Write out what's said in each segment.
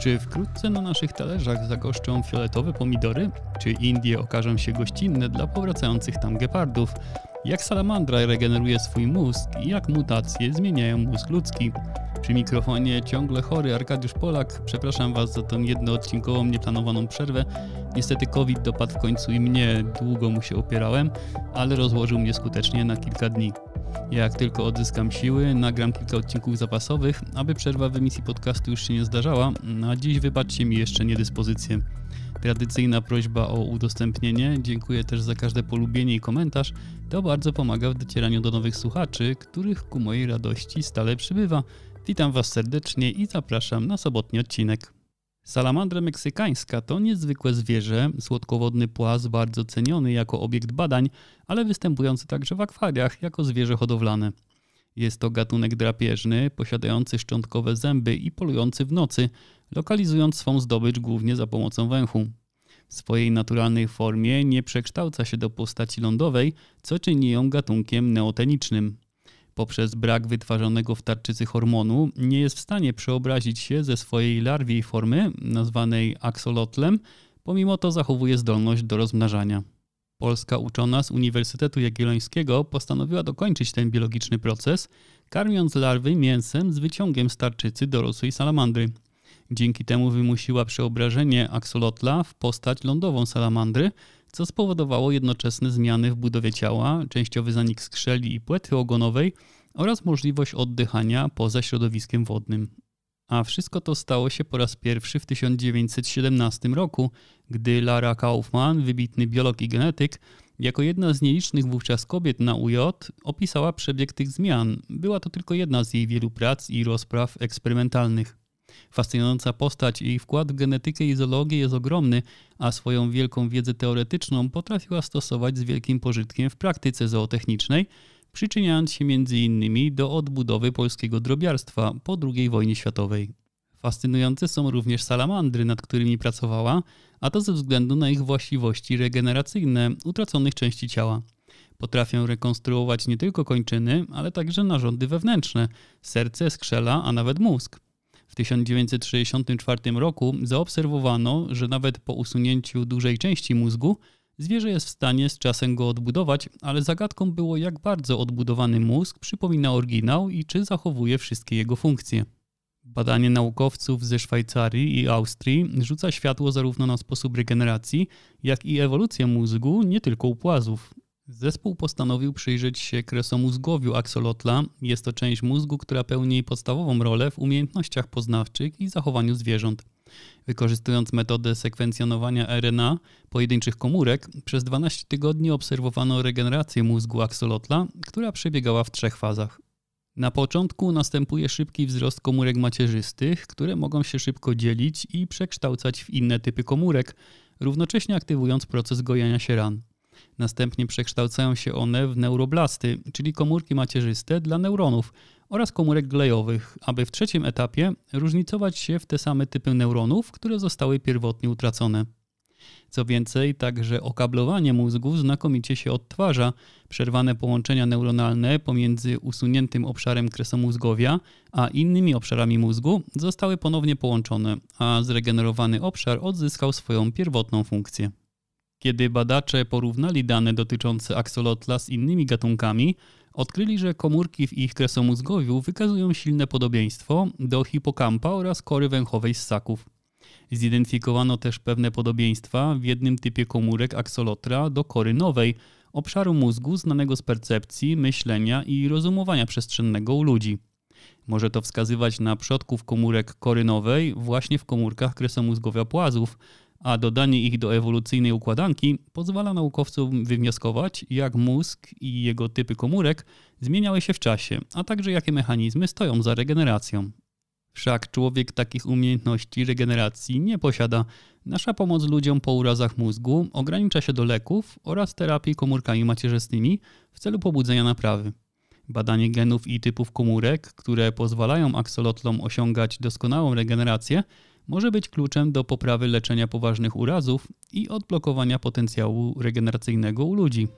Czy wkrótce na naszych talerzach zagoszczą fioletowe pomidory? Czy Indie okażą się gościnne dla powracających tam gepardów? Jak salamandra regeneruje swój mózg i jak mutacje zmieniają mózg ludzki? Przy mikrofonie ciągle chory Arkadiusz Polak. Przepraszam Was za tę jednoodcinkową, nieplanowaną przerwę. Niestety COVID dopadł w końcu i mnie, długo mu się opierałem, ale rozłożył mnie skutecznie na kilka dni. Jak tylko odzyskam siły, nagram kilka odcinków zapasowych, aby przerwa w emisji podcastu już się nie zdarzała, no a dziś wybaczcie mi jeszcze niedyspozycję. Tradycyjna prośba o udostępnienie, dziękuję też za każde polubienie i komentarz, to bardzo pomaga w docieraniu do nowych słuchaczy, których ku mojej radości stale przybywa. Witam Was serdecznie i zapraszam na sobotni odcinek. Salamandra meksykańska to niezwykłe zwierzę, słodkowodny płaz bardzo ceniony jako obiekt badań, ale występujący także w akwariach jako zwierzę hodowlane. Jest to gatunek drapieżny, posiadający szczątkowe zęby i polujący w nocy, lokalizując swą zdobycz głównie za pomocą węchu. W swojej naturalnej formie nie przekształca się do postaci lądowej, co czyni ją gatunkiem neotenicznym poprzez brak wytwarzanego w tarczycy hormonu nie jest w stanie przeobrazić się ze swojej larwiej formy, nazwanej aksolotlem, pomimo to zachowuje zdolność do rozmnażania. Polska uczona z Uniwersytetu Jagiellońskiego postanowiła dokończyć ten biologiczny proces, karmiąc larwy mięsem z wyciągiem starczycy dorosłej salamandry. Dzięki temu wymusiła przeobrażenie aksolotla w postać lądową salamandry, co spowodowało jednoczesne zmiany w budowie ciała, częściowy zanik skrzeli i płetwy ogonowej oraz możliwość oddychania poza środowiskiem wodnym. A wszystko to stało się po raz pierwszy w 1917 roku, gdy Lara Kaufman, wybitny biolog i genetyk, jako jedna z nielicznych wówczas kobiet na UJ opisała przebieg tych zmian. Była to tylko jedna z jej wielu prac i rozpraw eksperymentalnych. Fascynująca postać i wkład w genetykę i zoologię jest ogromny, a swoją wielką wiedzę teoretyczną potrafiła stosować z wielkim pożytkiem w praktyce zootechnicznej, przyczyniając się m.in. do odbudowy polskiego drobiarstwa po II wojnie światowej. Fascynujące są również salamandry, nad którymi pracowała, a to ze względu na ich właściwości regeneracyjne utraconych części ciała. Potrafią rekonstruować nie tylko kończyny, ale także narządy wewnętrzne, serce, skrzela, a nawet mózg. W 1964 roku zaobserwowano, że nawet po usunięciu dużej części mózgu zwierzę jest w stanie z czasem go odbudować, ale zagadką było jak bardzo odbudowany mózg przypomina oryginał i czy zachowuje wszystkie jego funkcje. Badanie naukowców ze Szwajcarii i Austrii rzuca światło zarówno na sposób regeneracji, jak i ewolucję mózgu, nie tylko u płazów. Zespół postanowił przyjrzeć się kresomózgowiu aksolotla. Jest to część mózgu, która pełni podstawową rolę w umiejętnościach poznawczych i zachowaniu zwierząt. Wykorzystując metodę sekwencjonowania RNA pojedynczych komórek, przez 12 tygodni obserwowano regenerację mózgu aksolotla, która przebiegała w trzech fazach. Na początku następuje szybki wzrost komórek macierzystych, które mogą się szybko dzielić i przekształcać w inne typy komórek, równocześnie aktywując proces gojenia się ran. Następnie przekształcają się one w neuroblasty, czyli komórki macierzyste dla neuronów oraz komórek glejowych, aby w trzecim etapie różnicować się w te same typy neuronów, które zostały pierwotnie utracone. Co więcej, także okablowanie mózgu znakomicie się odtwarza. Przerwane połączenia neuronalne pomiędzy usuniętym obszarem kresomózgowia a innymi obszarami mózgu zostały ponownie połączone, a zregenerowany obszar odzyskał swoją pierwotną funkcję. Kiedy badacze porównali dane dotyczące aksolotla z innymi gatunkami, odkryli, że komórki w ich kresomózgowiu wykazują silne podobieństwo do hipokampa oraz kory węchowej ssaków. Zidentyfikowano też pewne podobieństwa w jednym typie komórek aksolotra do kory nowej, obszaru mózgu znanego z percepcji, myślenia i rozumowania przestrzennego u ludzi. Może to wskazywać na przodków komórek korynowej właśnie w komórkach kresomózgowia płazów, a dodanie ich do ewolucyjnej układanki pozwala naukowcom wywnioskować, jak mózg i jego typy komórek zmieniały się w czasie, a także jakie mechanizmy stoją za regeneracją. Wszak człowiek takich umiejętności regeneracji nie posiada. Nasza pomoc ludziom po urazach mózgu ogranicza się do leków oraz terapii komórkami macierzystymi w celu pobudzenia naprawy. Badanie genów i typów komórek, które pozwalają aksolotlom osiągać doskonałą regenerację, może być kluczem do poprawy leczenia poważnych urazów i odblokowania potencjału regeneracyjnego u ludzi.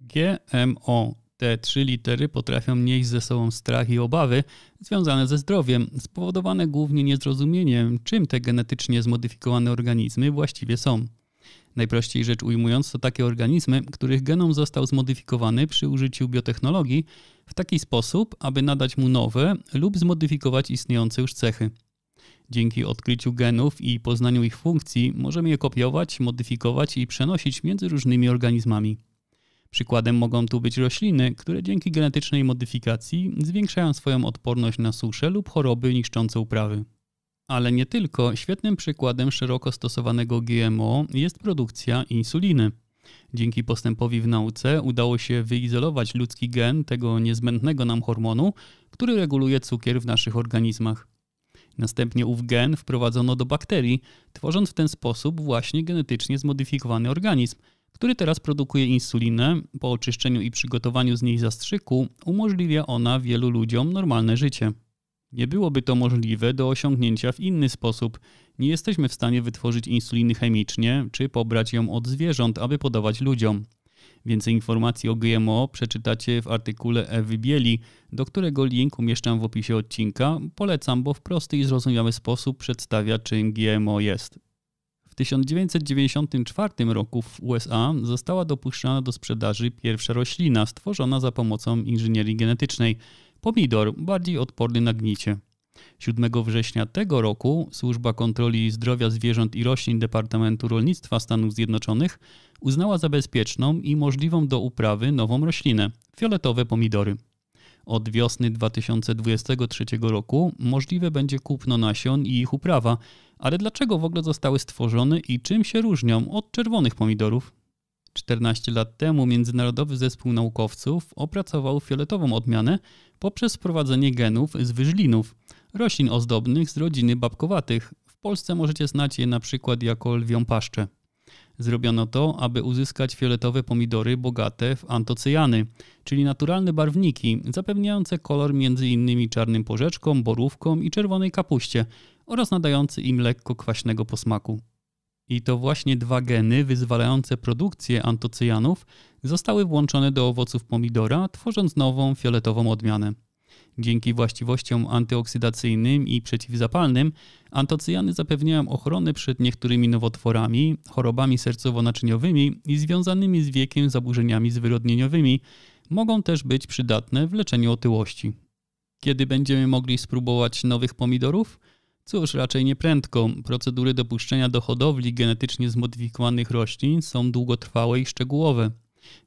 GMO te trzy litery potrafią nieść ze sobą strach i obawy związane ze zdrowiem, spowodowane głównie niezrozumieniem, czym te genetycznie zmodyfikowane organizmy właściwie są. Najprościej rzecz ujmując, to takie organizmy, których genom został zmodyfikowany przy użyciu biotechnologii w taki sposób, aby nadać mu nowe lub zmodyfikować istniejące już cechy. Dzięki odkryciu genów i poznaniu ich funkcji możemy je kopiować, modyfikować i przenosić między różnymi organizmami. Przykładem mogą tu być rośliny, które dzięki genetycznej modyfikacji zwiększają swoją odporność na suszę lub choroby niszczące uprawy. Ale nie tylko. Świetnym przykładem szeroko stosowanego GMO jest produkcja insuliny. Dzięki postępowi w nauce udało się wyizolować ludzki gen tego niezbędnego nam hormonu, który reguluje cukier w naszych organizmach. Następnie ów gen wprowadzono do bakterii, tworząc w ten sposób właśnie genetycznie zmodyfikowany organizm, który teraz produkuje insulinę. Po oczyszczeniu i przygotowaniu z niej zastrzyku umożliwia ona wielu ludziom normalne życie. Nie byłoby to możliwe do osiągnięcia w inny sposób. Nie jesteśmy w stanie wytworzyć insuliny chemicznie czy pobrać ją od zwierząt, aby podawać ludziom. Więcej informacji o GMO przeczytacie w artykule Ewy Bieli, do którego link umieszczam w opisie odcinka. Polecam, bo w prosty i zrozumiały sposób przedstawia, czym GMO jest. W 1994 roku w USA została dopuszczana do sprzedaży pierwsza roślina stworzona za pomocą inżynierii genetycznej – Pomidor bardziej odporny na gnicie. 7 września tego roku Służba Kontroli Zdrowia Zwierząt i Roślin Departamentu Rolnictwa Stanów Zjednoczonych uznała za bezpieczną i możliwą do uprawy nową roślinę fioletowe pomidory. Od wiosny 2023 roku możliwe będzie kupno nasion i ich uprawa, ale dlaczego w ogóle zostały stworzone i czym się różnią od czerwonych pomidorów? 14 lat temu Międzynarodowy Zespół Naukowców opracował fioletową odmianę poprzez wprowadzenie genów z wyżlinów, roślin ozdobnych z rodziny babkowatych. W Polsce możecie znać je na przykład jako lwią paszczę. Zrobiono to, aby uzyskać fioletowe pomidory bogate w antocyjany, czyli naturalne barwniki, zapewniające kolor m.in. czarnym porzeczkom, borówkom i czerwonej kapuście oraz nadający im lekko kwaśnego posmaku. I to właśnie dwa geny wyzwalające produkcję antocyjanów zostały włączone do owoców pomidora, tworząc nową fioletową odmianę. Dzięki właściwościom antyoksydacyjnym i przeciwzapalnym, antocyjany zapewniają ochronę przed niektórymi nowotworami, chorobami sercowo-naczyniowymi i związanymi z wiekiem zaburzeniami zwyrodnieniowymi. Mogą też być przydatne w leczeniu otyłości. Kiedy będziemy mogli spróbować nowych pomidorów? Cóż, raczej prędko. Procedury dopuszczenia do hodowli genetycznie zmodyfikowanych roślin są długotrwałe i szczegółowe.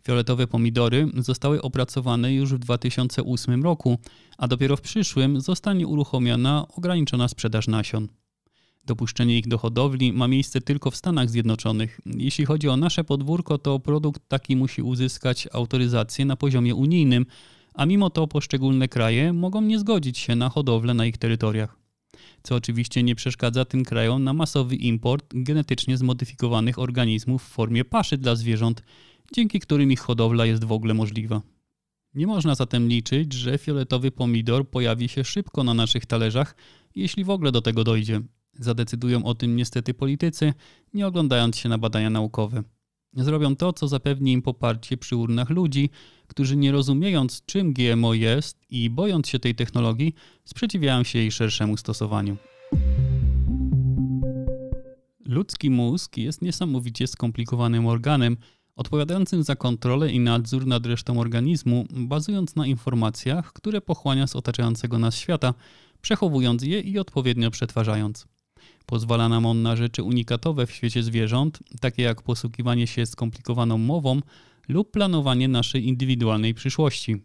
Fioletowe pomidory zostały opracowane już w 2008 roku, a dopiero w przyszłym zostanie uruchomiona ograniczona sprzedaż nasion. Dopuszczenie ich do hodowli ma miejsce tylko w Stanach Zjednoczonych. Jeśli chodzi o nasze podwórko, to produkt taki musi uzyskać autoryzację na poziomie unijnym, a mimo to poszczególne kraje mogą nie zgodzić się na hodowlę na ich terytoriach co oczywiście nie przeszkadza tym krajom na masowy import genetycznie zmodyfikowanych organizmów w formie paszy dla zwierząt, dzięki którym ich hodowla jest w ogóle możliwa. Nie można zatem liczyć, że fioletowy pomidor pojawi się szybko na naszych talerzach, jeśli w ogóle do tego dojdzie. Zadecydują o tym niestety politycy, nie oglądając się na badania naukowe zrobią to, co zapewni im poparcie przy urnach ludzi, którzy nie rozumiejąc czym GMO jest i bojąc się tej technologii, sprzeciwiają się jej szerszemu stosowaniu. Ludzki mózg jest niesamowicie skomplikowanym organem, odpowiadającym za kontrolę i nadzór nad resztą organizmu, bazując na informacjach, które pochłania z otaczającego nas świata, przechowując je i odpowiednio przetwarzając. Pozwala nam on na rzeczy unikatowe w świecie zwierząt, takie jak posługiwanie się skomplikowaną mową lub planowanie naszej indywidualnej przyszłości.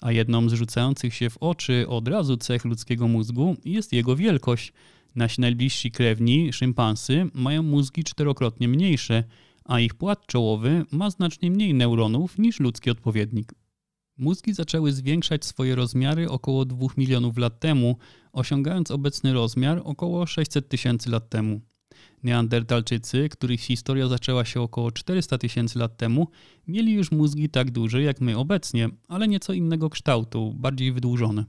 A jedną z rzucających się w oczy od razu cech ludzkiego mózgu jest jego wielkość. Nasi najbliżsi krewni, szympansy, mają mózgi czterokrotnie mniejsze, a ich płat czołowy ma znacznie mniej neuronów niż ludzki odpowiednik. Mózgi zaczęły zwiększać swoje rozmiary około 2 milionów lat temu, osiągając obecny rozmiar około 600 tysięcy lat temu. Neandertalczycy, których historia zaczęła się około 400 tysięcy lat temu, mieli już mózgi tak duże jak my obecnie, ale nieco innego kształtu, bardziej wydłużone.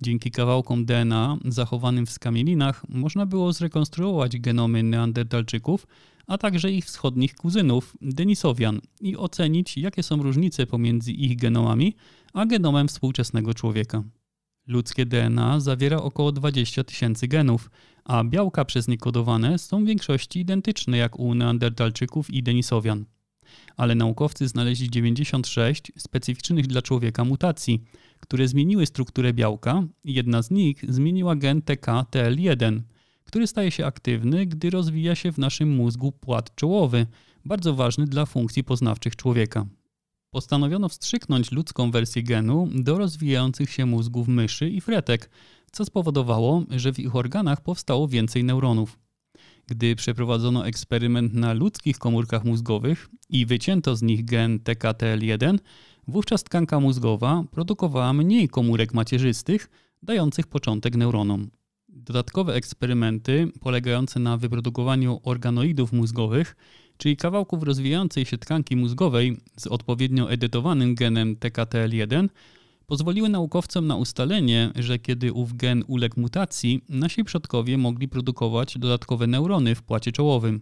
Dzięki kawałkom DNA zachowanym w skamielinach można było zrekonstruować genomy neandertalczyków, a także ich wschodnich kuzynów, Denisowian, i ocenić, jakie są różnice pomiędzy ich genomami a genomem współczesnego człowieka. Ludzkie DNA zawiera około 20 tysięcy genów, a białka przez nie kodowane są w większości identyczne jak u Neandertalczyków i Denisowian ale naukowcy znaleźli 96 specyficznych dla człowieka mutacji, które zmieniły strukturę białka. Jedna z nich zmieniła gen TKTL1, który staje się aktywny, gdy rozwija się w naszym mózgu płat czołowy, bardzo ważny dla funkcji poznawczych człowieka. Postanowiono wstrzyknąć ludzką wersję genu do rozwijających się mózgów myszy i fretek, co spowodowało, że w ich organach powstało więcej neuronów gdy przeprowadzono eksperyment na ludzkich komórkach mózgowych i wycięto z nich gen TKTL1, wówczas tkanka mózgowa produkowała mniej komórek macierzystych, dających początek neuronom. Dodatkowe eksperymenty polegające na wyprodukowaniu organoidów mózgowych, czyli kawałków rozwijającej się tkanki mózgowej z odpowiednio edytowanym genem TKTL1, pozwoliły naukowcom na ustalenie, że kiedy ów gen uległ mutacji, nasi przodkowie mogli produkować dodatkowe neurony w płacie czołowym.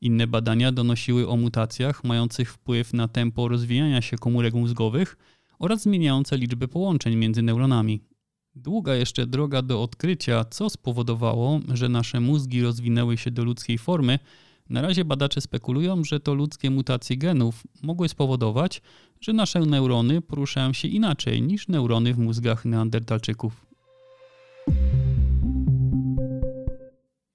Inne badania donosiły o mutacjach mających wpływ na tempo rozwijania się komórek mózgowych oraz zmieniające liczbę połączeń między neuronami. Długa jeszcze droga do odkrycia, co spowodowało, że nasze mózgi rozwinęły się do ludzkiej formy, na razie badacze spekulują, że to ludzkie mutacje genów mogły spowodować, że nasze neurony poruszają się inaczej niż neurony w mózgach neandertalczyków.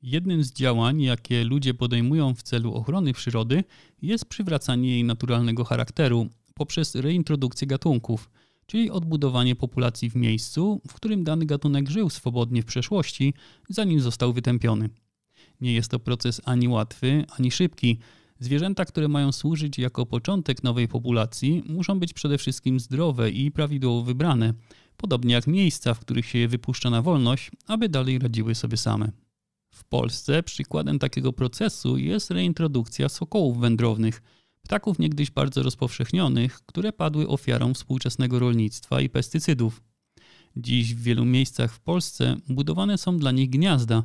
Jednym z działań, jakie ludzie podejmują w celu ochrony przyrody, jest przywracanie jej naturalnego charakteru poprzez reintrodukcję gatunków, czyli odbudowanie populacji w miejscu, w którym dany gatunek żył swobodnie w przeszłości, zanim został wytępiony. Nie jest to proces ani łatwy, ani szybki. Zwierzęta, które mają służyć jako początek nowej populacji, muszą być przede wszystkim zdrowe i prawidłowo wybrane, podobnie jak miejsca, w których się je wypuszcza na wolność, aby dalej radziły sobie same. W Polsce przykładem takiego procesu jest reintrodukcja sokołów wędrownych, ptaków niegdyś bardzo rozpowszechnionych, które padły ofiarą współczesnego rolnictwa i pestycydów. Dziś w wielu miejscach w Polsce budowane są dla nich gniazda,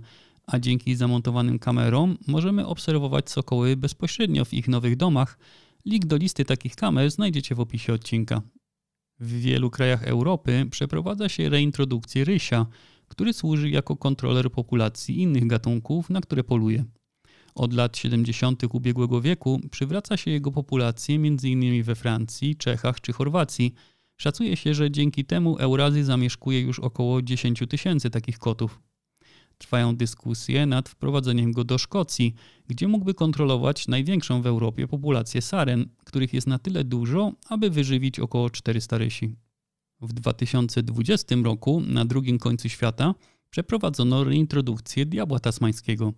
a dzięki zamontowanym kamerom możemy obserwować sokoły bezpośrednio w ich nowych domach. Link do listy takich kamer znajdziecie w opisie odcinka. W wielu krajach Europy przeprowadza się reintrodukcję rysia, który służy jako kontroler populacji innych gatunków, na które poluje. Od lat 70. ubiegłego wieku przywraca się jego populację m.in. we Francji, Czechach czy Chorwacji. Szacuje się, że dzięki temu Eurazy zamieszkuje już około 10 tysięcy takich kotów. Trwają dyskusje nad wprowadzeniem go do Szkocji, gdzie mógłby kontrolować największą w Europie populację saren, których jest na tyle dużo, aby wyżywić około 400 rysi. W 2020 roku na drugim końcu świata przeprowadzono reintrodukcję diabła tasmańskiego.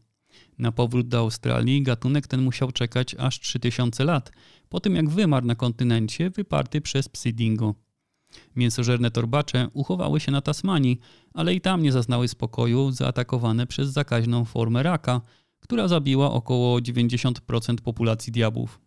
Na powrót do Australii gatunek ten musiał czekać aż 3000 lat, po tym jak wymarł na kontynencie wyparty przez psy dingo. Mięsożerne torbacze uchowały się na Tasmanii, ale i tam nie zaznały spokoju zaatakowane przez zakaźną formę raka, która zabiła około 90% populacji diabłów.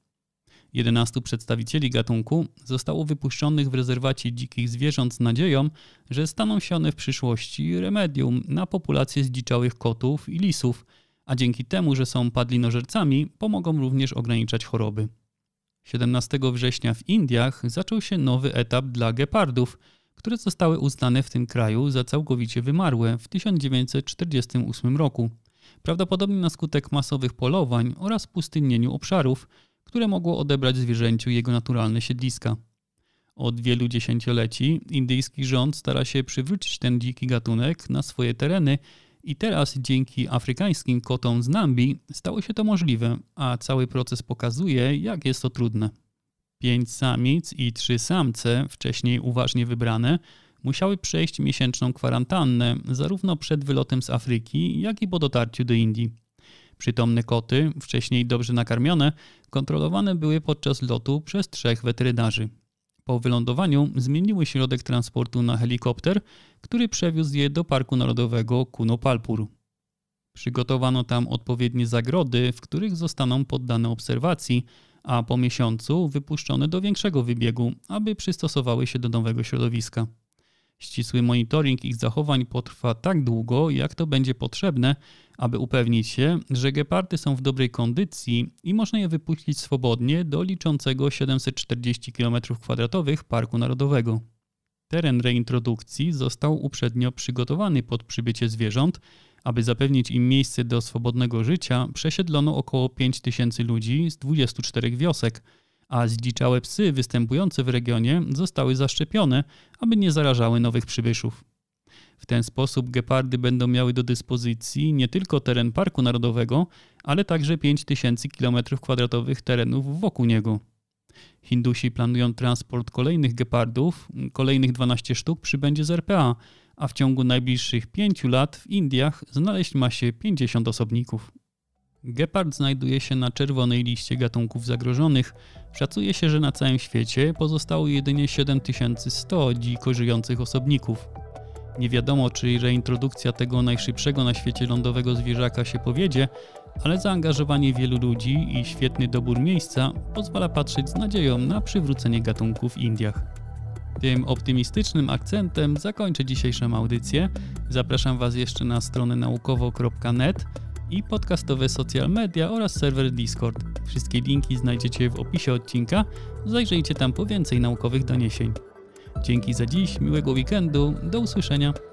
11 przedstawicieli gatunku zostało wypuszczonych w rezerwacie dzikich zwierząt z nadzieją, że staną się one w przyszłości remedium na populację zdziczałych kotów i lisów, a dzięki temu, że są padlinożercami, pomogą również ograniczać choroby. 17 września w Indiach zaczął się nowy etap dla gepardów, które zostały uznane w tym kraju za całkowicie wymarłe w 1948 roku, prawdopodobnie na skutek masowych polowań oraz pustynnieniu obszarów, które mogło odebrać zwierzęciu jego naturalne siedliska. Od wielu dziesięcioleci indyjski rząd stara się przywrócić ten dziki gatunek na swoje tereny i teraz dzięki afrykańskim kotom z Nambii stało się to możliwe, a cały proces pokazuje, jak jest to trudne. Pięć samic i trzy samce, wcześniej uważnie wybrane, musiały przejść miesięczną kwarantannę zarówno przed wylotem z Afryki, jak i po dotarciu do Indii. Przytomne koty, wcześniej dobrze nakarmione, kontrolowane były podczas lotu przez trzech weterynarzy. Po wylądowaniu zmieniły środek transportu na helikopter, który przewiózł je do Parku Narodowego Kunopalpur. Przygotowano tam odpowiednie zagrody, w których zostaną poddane obserwacji, a po miesiącu wypuszczone do większego wybiegu, aby przystosowały się do nowego środowiska. Ścisły monitoring ich zachowań potrwa tak długo, jak to będzie potrzebne, aby upewnić się, że gepardy są w dobrej kondycji i można je wypuścić swobodnie do liczącego 740 km2 Parku Narodowego. Teren reintrodukcji został uprzednio przygotowany pod przybycie zwierząt. Aby zapewnić im miejsce do swobodnego życia, przesiedlono około 5000 ludzi z 24 wiosek – a zdziczałe psy występujące w regionie zostały zaszczepione, aby nie zarażały nowych przybyszów. W ten sposób gepardy będą miały do dyspozycji nie tylko teren Parku Narodowego, ale także 5000 km2 terenów wokół niego. Hindusi planują transport kolejnych gepardów, kolejnych 12 sztuk przybędzie z RPA, a w ciągu najbliższych 5 lat w Indiach znaleźć ma się 50 osobników. Gepard znajduje się na czerwonej liście gatunków zagrożonych. Szacuje się, że na całym świecie pozostało jedynie 7100 dziko żyjących osobników. Nie wiadomo, czy reintrodukcja tego najszybszego na świecie lądowego zwierzaka się powiedzie, ale zaangażowanie wielu ludzi i świetny dobór miejsca pozwala patrzeć z nadzieją na przywrócenie gatunku w Indiach. Tym optymistycznym akcentem zakończę dzisiejszą audycję. Zapraszam Was jeszcze na stronę naukowo.net i podcastowe social media oraz serwer Discord. Wszystkie linki znajdziecie w opisie odcinka, zajrzyjcie tam po więcej naukowych doniesień. Dzięki za dziś, miłego weekendu, do usłyszenia.